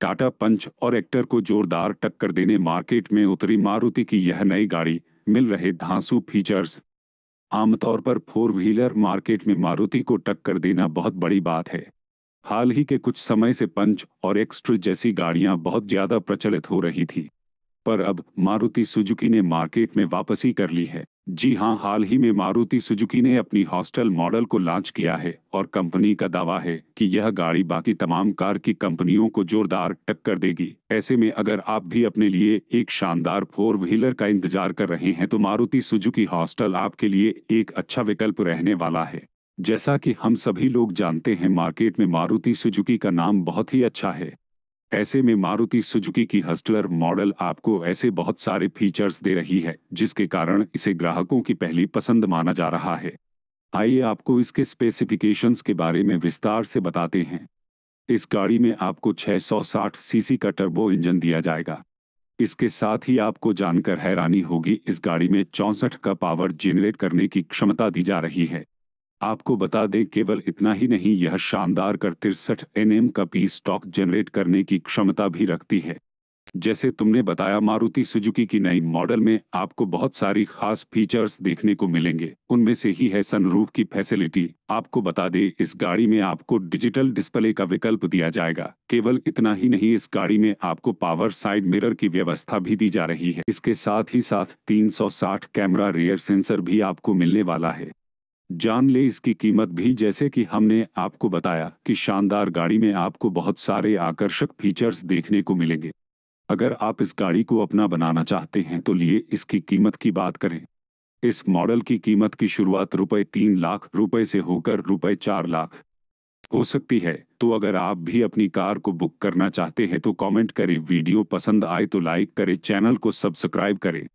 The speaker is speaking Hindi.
टाटा पंच और एक्टर को जोरदार टक्कर देने मार्केट में उतरी मारुति की यह नई गाड़ी मिल रहे धांसू फीचर्स आमतौर पर फोर व्हीलर मार्केट में मारुति को टक्कर देना बहुत बड़ी बात है हाल ही के कुछ समय से पंच और एक्स्ट्र जैसी गाड़ियां बहुत ज्यादा प्रचलित हो रही थी पर अब मारुति सुजुकी ने मार्केट में वापसी कर ली है जी हां हाल ही में मारुति सुजुकी ने अपनी हॉस्टल मॉडल को लॉन्च किया है और कंपनी का दावा है कि यह गाड़ी बाकी तमाम कार की कंपनियों को जोरदार टक्कर देगी ऐसे में अगर आप भी अपने लिए एक शानदार फोर व्हीलर का इंतजार कर रहे हैं तो मारुति सुजुकी हॉस्टल आपके लिए एक अच्छा विकल्प रहने वाला है जैसा कि हम सभी लोग जानते हैं मार्केट में मारुति सुजुकी का नाम बहुत ही अच्छा है ऐसे में मारुति सुजुकी की हस्टलर मॉडल आपको ऐसे बहुत सारे फीचर्स दे रही है जिसके कारण इसे ग्राहकों की पहली पसंद माना जा रहा है आइए आपको इसके स्पेसिफिकेशंस के बारे में विस्तार से बताते हैं इस गाड़ी में आपको 660 सीसी का टर्बो इंजन दिया जाएगा इसके साथ ही आपको जानकर हैरानी होगी इस गाड़ी में चौंसठ का पावर जेनरेट करने की क्षमता दी जा रही है आपको बता दें केवल इतना ही नहीं यह शानदार कर तिरसठ एन का पी स्टॉक जनरेट करने की क्षमता भी रखती है जैसे तुमने बताया मारुति सुजुकी की नई मॉडल में आपको बहुत सारी खास फीचर्स देखने को मिलेंगे उनमें से ही है सनरूफ की फैसिलिटी आपको बता दें इस गाड़ी में आपको डिजिटल डिस्प्ले का विकल्प दिया जाएगा केवल इतना ही नहीं इस गाड़ी में आपको पावर साइड मिरर की व्यवस्था भी दी जा रही है इसके साथ ही साथ तीन कैमरा रेयर सेंसर भी आपको मिलने वाला है जान ले इसकी कीमत भी जैसे कि हमने आपको बताया कि शानदार गाड़ी में आपको बहुत सारे आकर्षक फीचर्स देखने को मिलेंगे अगर आप इस गाड़ी को अपना बनाना चाहते हैं तो लिए इसकी कीमत की बात करें इस मॉडल की कीमत की शुरुआत रुपए तीन लाख रुपए से होकर रुपए चार लाख हो सकती है तो अगर आप भी अपनी कार को बुक करना चाहते हैं तो कमेंट करें वीडियो पसंद आए तो लाइक करें चैनल को सब्सक्राइब करें